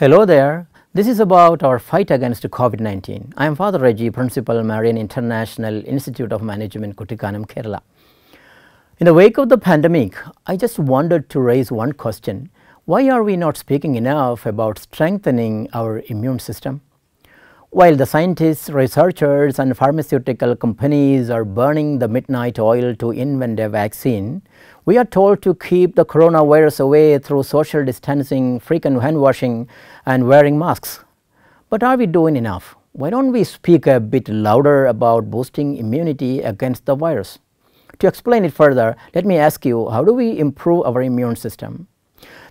Hello there. This is about our fight against COVID-19. I am Father Reggie, Principal, Marian International Institute of Management, Kutikanam, Kerala. In the wake of the pandemic, I just wanted to raise one question. Why are we not speaking enough about strengthening our immune system? While the scientists, researchers and pharmaceutical companies are burning the midnight oil to invent a vaccine, we are told to keep the coronavirus away through social distancing, frequent hand washing and wearing masks. But are we doing enough? Why don't we speak a bit louder about boosting immunity against the virus? To explain it further, let me ask you, how do we improve our immune system?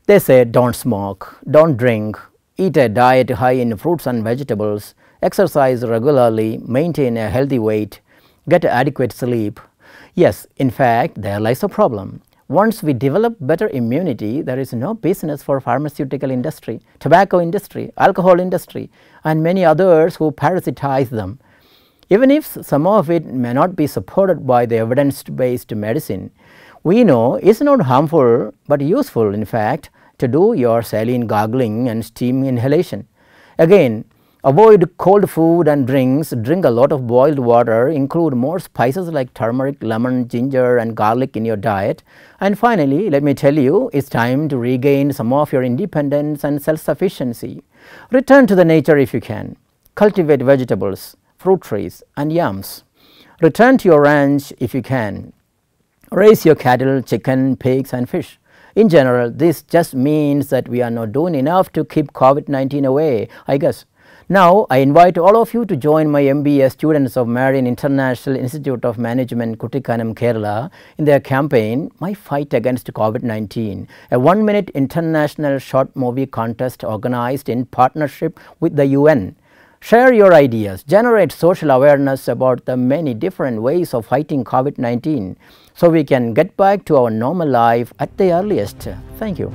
They say don't smoke, don't drink, eat a diet high in fruits and vegetables, exercise regularly, maintain a healthy weight, get adequate sleep. Yes, in fact, there lies a problem. Once we develop better immunity, there is no business for pharmaceutical industry, tobacco industry, alcohol industry and many others who parasitize them. Even if some of it may not be supported by the evidence-based medicine, we know it's not harmful but useful in fact to do your saline gargling and steam inhalation. Again, Avoid cold food and drinks. Drink a lot of boiled water. Include more spices like turmeric, lemon, ginger and garlic in your diet. And finally, let me tell you, it's time to regain some of your independence and self-sufficiency. Return to the nature if you can. Cultivate vegetables, fruit trees and yams. Return to your ranch if you can. Raise your cattle, chicken, pigs and fish. In general, this just means that we are not doing enough to keep COVID-19 away, I guess. Now, I invite all of you to join my MBA students of Marian International Institute of Management, Kutikanam, Kerala in their campaign, My Fight Against COVID-19, a one-minute international short movie contest organized in partnership with the UN. Share your ideas, generate social awareness about the many different ways of fighting COVID-19 so we can get back to our normal life at the earliest. Thank you.